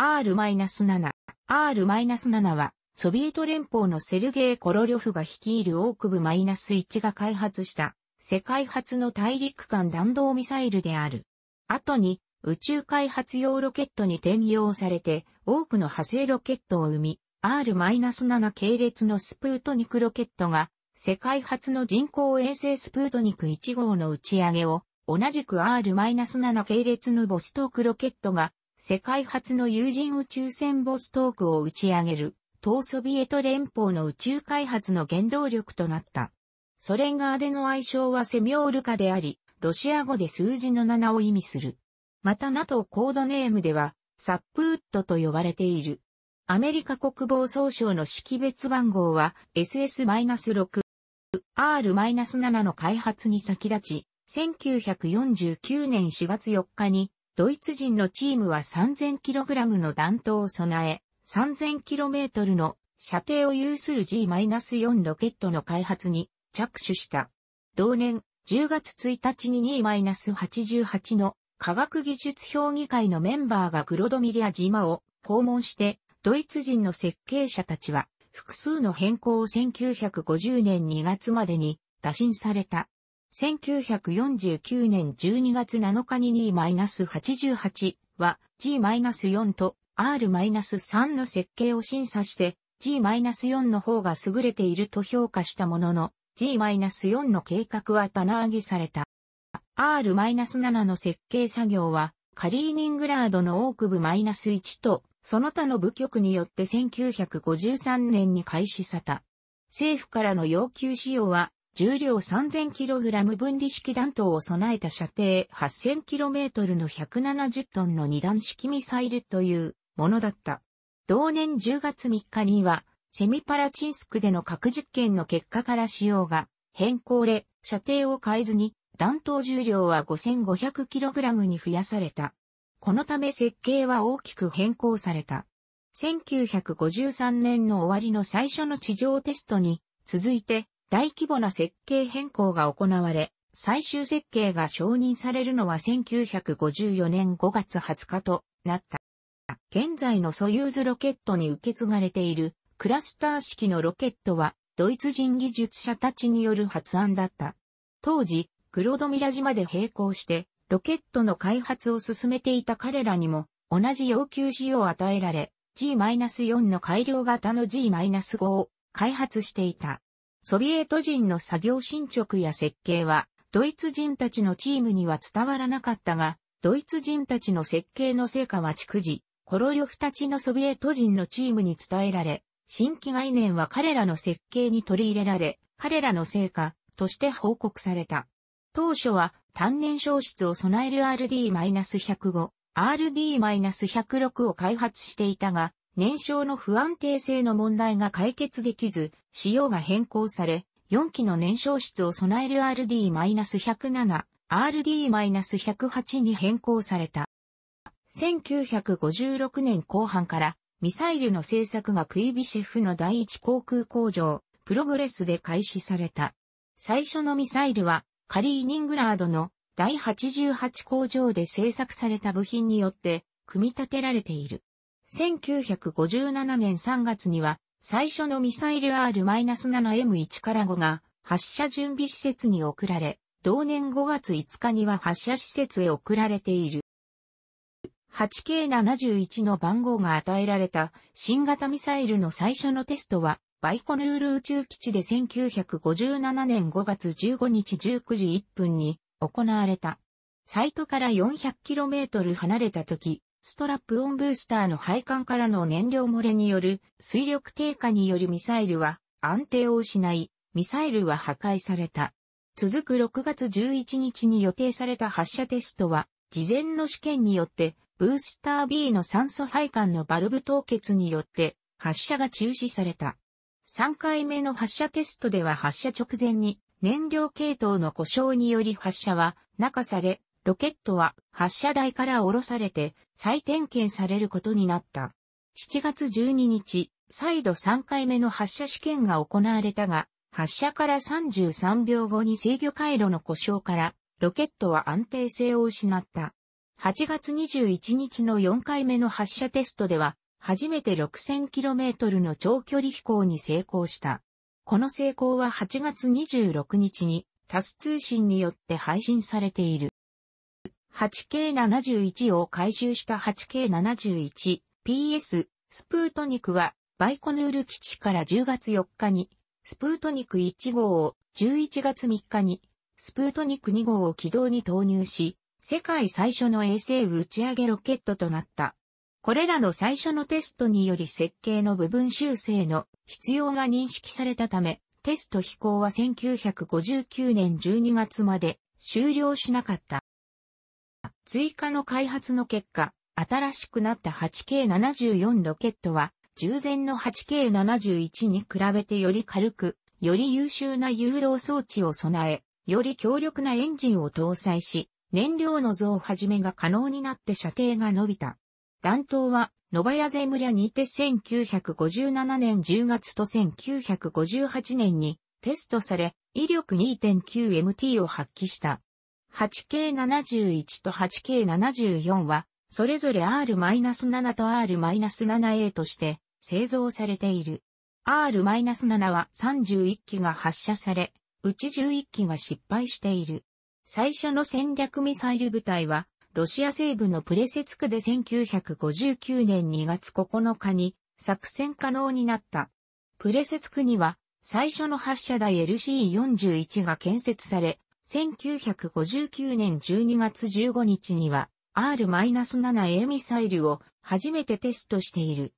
R-7。R-7 は、ソビエト連邦のセルゲイ・コロリョフが率いるオークブ -1 が開発した、世界初の大陸間弾道ミサイルである。後に、宇宙開発用ロケットに転用されて、多くの派生ロケットを生み、R-7 系列のスプートニクロケットが、世界初の人工衛星スプートニク1号の打ち上げを、同じく R-7 系列のボストークロケットが世界初の有人宇宙船ボストークを打ち上げる、東ソビエト連邦の宇宙開発の原動力となった。ソ連側での愛称はセミオールカであり、ロシア語で数字の7を意味する。また NATO コードネームでは、サップウッドと呼ばれている。アメリカ国防総省の識別番号は SS-6、R-7 の開発に先立ち、1949年4月4日にドイツ人のチームは 3000kg の弾頭を備え、3000km の射程を有する G-4 ロケットの開発に着手した。同年10月1日に2-88の科学技術評議会のメンバーがグロドミリア島を訪問して、ドイツ人の設計者たちは複数の変更を1950年2月までに打診された。1949年12月7日に2-88は G-4 と R-3 の設計を審査して G-4 の方が優れていると評価したものの G-4 の計画は棚上げされた。R-7 の設計作業はカリーニングラードのオーク部 -1 とその他の部局によって1953年に開始された。政府からの要求仕様は重量 3000kg 分離式弾頭を備えた射程 8000km の170トンの二段式ミサイルというものだった。同年10月3日には、セミパラチンスクでの核実験の結果から使用が変更で射程を変えずに弾頭重量は 5500kg に増やされた。このため設計は大きく変更された。1953年の終わりの最初の地上テストに続いて大規模な設計変更が行われ、最終設計が承認されるのは1954年5月20日となった。現在のソユーズロケットに受け継がれているクラスター式のロケットはドイツ人技術者たちによる発案だった。当時、クロドミラ島で並行してロケットの開発を進めていた彼らにも同じ要求紙を与えられ G-4 の改良型の G-5 を開発していた。ソビエト人の作業進捗や設計は、ドイツ人たちのチームには伝わらなかったが、ドイツ人たちの設計の成果は逐次、コロリョフたちのソビエト人のチームに伝えられ、新規概念は彼らの設計に取り入れられ、彼らの成果として報告された。当初は単燃消失を備える RD-105、RD-106 を開発していたが、燃焼の不安定性の問題が解決できず、仕様が変更され、4機の燃焼室を備える RD-107、RD-108 に変更された。1956年後半からミサイルの製作がクイビシェフの第一航空工場、プログレスで開始された。最初のミサイルはカリーニングラードの第88工場で製作された部品によって組み立てられている。1957年3月には、最初のミサイル R-7M1 から5が発射準備施設に送られ、同年5月5日には発射施設へ送られている。8K71 の番号が与えられた新型ミサイルの最初のテストは、バイコヌール宇宙基地で1957年5月15日19時1分に行われた。サイトから 400km 離れた時、ストラップオンブースターの配管からの燃料漏れによる水力低下によるミサイルは安定を失い、ミサイルは破壊された。続く6月11日に予定された発射テストは、事前の試験によって、ブースター B の酸素配管のバルブ凍結によって、発射が中止された。3回目の発射テストでは発射直前に、燃料系統の故障により発射は、中され、ロケットは発射台から降ろされて再点検されることになった。7月12日、再度3回目の発射試験が行われたが、発射から33秒後に制御回路の故障からロケットは安定性を失った。8月21日の4回目の発射テストでは、初めて 6000km の長距離飛行に成功した。この成功は8月26日にタス通信によって配信されている。8K71 を回収した 8K71PS スプートニクはバイコヌール基地から10月4日にスプートニク1号を11月3日にスプートニク2号を軌道に投入し世界最初の衛星打ち上げロケットとなった。これらの最初のテストにより設計の部分修正の必要が認識されたため、テスト飛行は1959年12月まで終了しなかった。追加の開発の結果、新しくなった 8K74 ロケットは、従前の 8K71 に比べてより軽く、より優秀な誘導装置を備え、より強力なエンジンを搭載し、燃料の増始めが可能になって射程が伸びた。弾頭は、ノバヤゼムリャにて1957年10月と1958年にテストされ、威力 2.9MT を発揮した。8K71 と 8K74 は、それぞれ R-7 と R-7A として製造されている。R-7 は31機が発射され、うち11機が失敗している。最初の戦略ミサイル部隊は、ロシア西部のプレセツクで1959年2月9日に作戦可能になった。プレセツクには、最初の発射台 LC41 が建設され、1959年12月15日には R-7A ミサイルを初めてテストしている。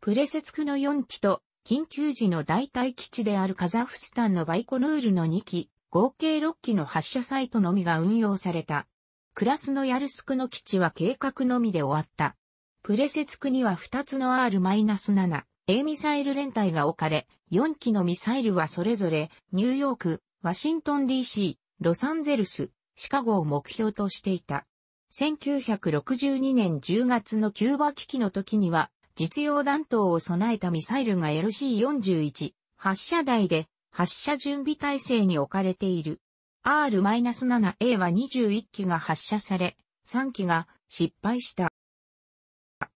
プレセツクの4機と緊急時の代替基地であるカザフスタンのバイコヌールの2機、合計6機の発射サイトのみが運用された。クラスのヤルスクの基地は計画のみで終わった。プレセツクには2つの R-7A ミサイル連隊が置かれ、4機のミサイルはそれぞれニューヨーク、ワシントン DC、ロサンゼルス、シカゴを目標としていた。1962年10月のキューバ危機の時には、実用弾頭を備えたミサイルが LC41 発射台で発射準備体制に置かれている。R-7A は21機が発射され、3機が失敗した。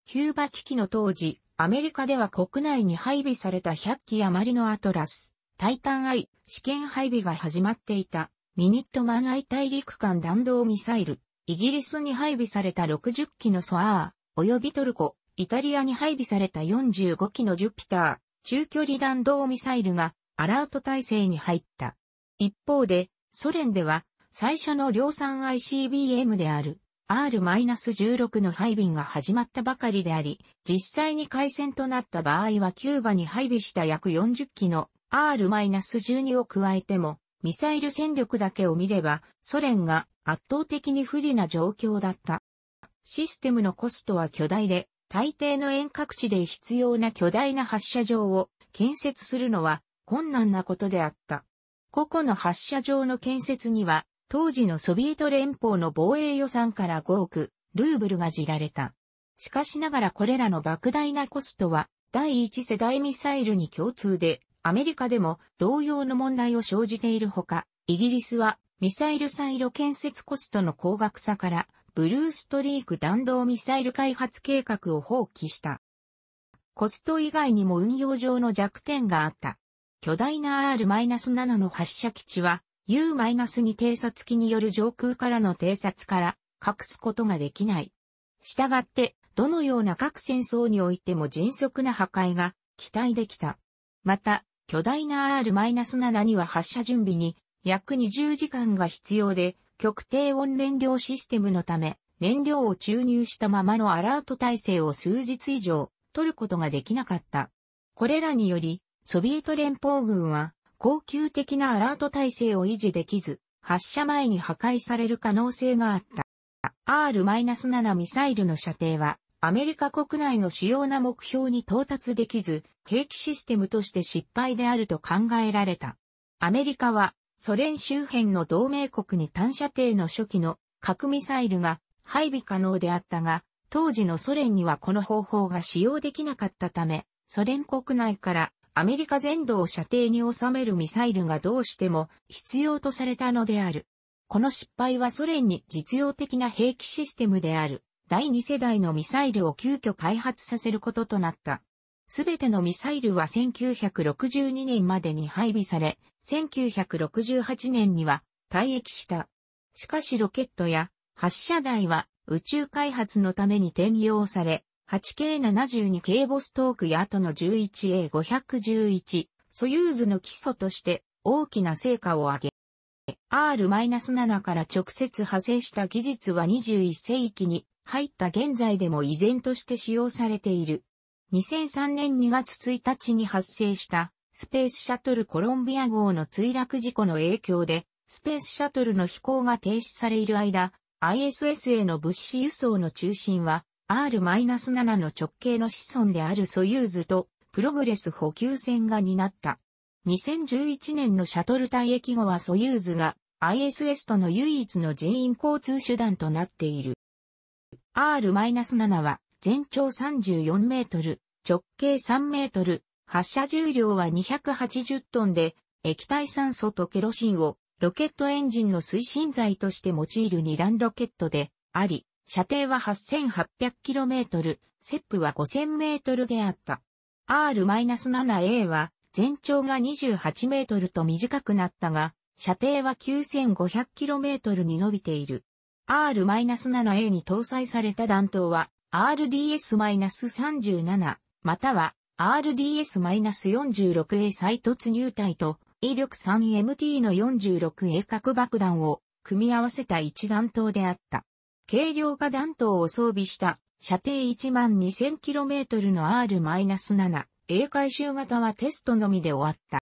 キューバ危機の当時、アメリカでは国内に配備された100機余りのアトラス、タイタン I 試験配備が始まっていた。ミニットマン愛大陸間弾道ミサイル、イギリスに配備された60機のソアー、及びトルコ、イタリアに配備された45機のジュピター、中距離弾道ミサイルがアラート体制に入った。一方で、ソ連では最初の量産 ICBM である R-16 の配備が始まったばかりであり、実際に回線となった場合はキューバに配備した約40機の R-12 を加えても、ミサイル戦力だけを見れば、ソ連が圧倒的に不利な状況だった。システムのコストは巨大で、大抵の遠隔地で必要な巨大な発射場を建設するのは困難なことであった。個々の発射場の建設には、当時のソビエト連邦の防衛予算から5億ルーブルがじられた。しかしながらこれらの莫大なコストは、第一世代ミサイルに共通で、アメリカでも同様の問題を生じているほか、イギリスはミサイルサイロ建設コストの高額さから、ブルーストリーク弾道ミサイル開発計画を放棄した。コスト以外にも運用上の弱点があった。巨大な R-7 の発射基地は U-2 偵察機による上空からの偵察から隠すことができない。したがって、どのような核戦争においても迅速な破壊が期待できた。また、巨大な R-7 には発射準備に約20時間が必要で、極低温燃料システムのため、燃料を注入したままのアラート体制を数日以上取ることができなかった。これらにより、ソビエト連邦軍は高級的なアラート体制を維持できず、発射前に破壊される可能性があった。R-7 ミサイルの射程はアメリカ国内の主要な目標に到達できず、兵器システムとして失敗であると考えられた。アメリカは、ソ連周辺の同盟国に単射程の初期の核ミサイルが配備可能であったが、当時のソ連にはこの方法が使用できなかったため、ソ連国内からアメリカ全土を射程に収めるミサイルがどうしても必要とされたのである。この失敗はソ連に実用的な兵器システムである第2世代のミサイルを急遽開発させることとなった。すべてのミサイルは1962年までに配備され、1968年には退役した。しかしロケットや発射台は宇宙開発のために転用され、8K72 系ボストークや後の 11A511、ソユーズの基礎として大きな成果を上げ、R-7 から直接派生した技術は21世紀に入った現在でも依然として使用されている。2003年2月1日に発生したスペースシャトルコロンビア号の墜落事故の影響で、スペースシャトルの飛行が停止される間、ISS への物資輸送の中心は R-7 の直径の子孫であるソユーズとプログレス補給船が担った。2011年のシャトル退役後はソユーズが ISS との唯一の人員交通手段となっている。R-7 は全長34メートル、直径3メートル、発射重量は280トンで、液体酸素とケロシンをロケットエンジンの推進剤として用いる二段ロケットであり、射程は 8800km、セップは 5000m であった。R-7A は全長が28メートルと短くなったが、射程は 9500km に伸びている。R-7A に搭載された弾頭は RDS-37 または RDS-46A 再突入体と威力 3MT の 46A 核爆弾を組み合わせた一弾頭であった。軽量化弾頭を装備した射程 12000km の R-7 A 回収型はテストのみで終わった。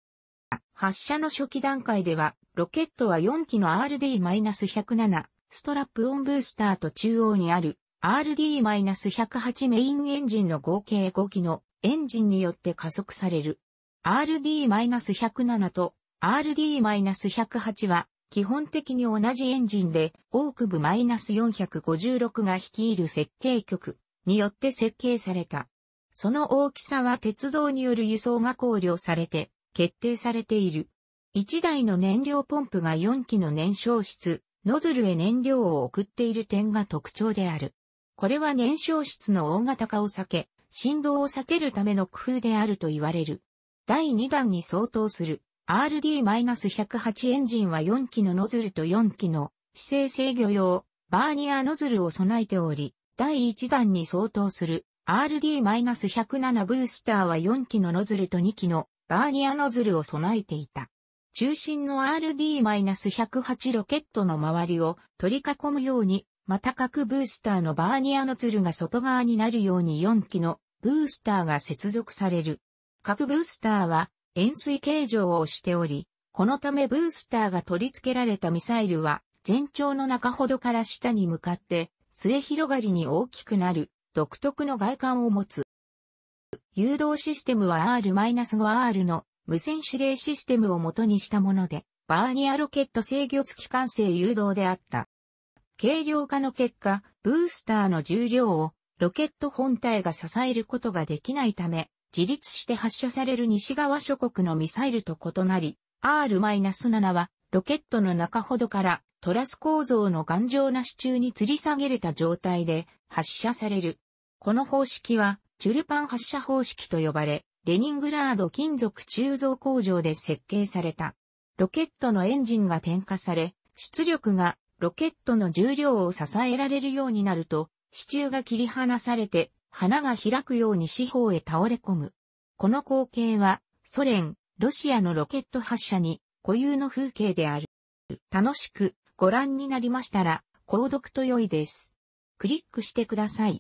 発射の初期段階では、ロケットは4機の RD-107 ストラップオンブースターと中央にある RD-108 メインエンジンの合計5機のエンジンによって加速される。RD-107 と RD-108 は基本的に同じエンジンで、オーク部 -456 が率いる設計局によって設計された。その大きさは鉄道による輸送が考慮されて、決定されている。1台の燃料ポンプが4機の燃焼室、ノズルへ燃料を送っている点が特徴である。これは燃焼室の大型化を避け、振動を避けるための工夫であると言われる。第2弾に相当する RD-108 エンジンは4機のノズルと4機の姿勢制御用バーニアノズルを備えており、第1弾に相当する RD-107 ブースターは4機のノズルと2機のバーニアノズルを備えていた。中心の RD-108 ロケットの周りを取り囲むように、また各ブースターのバーニアのツルが外側になるように4機のブースターが接続される。各ブースターは円錐形状をしており、このためブースターが取り付けられたミサイルは全長の中ほどから下に向かって末広がりに大きくなる独特の外観を持つ。誘導システムは R-5R の無線指令システムを元にしたもので、バーニアロケット制御付き管制誘導であった。軽量化の結果、ブースターの重量をロケット本体が支えることができないため、自立して発射される西側諸国のミサイルと異なり、R-7 はロケットの中ほどからトラス構造の頑丈な支柱に吊り下げれた状態で発射される。この方式はチュルパン発射方式と呼ばれ、レニングラード金属鋳造工場で設計された。ロケットのエンジンが点火され、出力がロケットの重量を支えられるようになると、支柱が切り離されて、花が開くように四方へ倒れ込む。この光景は、ソ連、ロシアのロケット発射に固有の風景である。楽しくご覧になりましたら、購読と良いです。クリックしてください。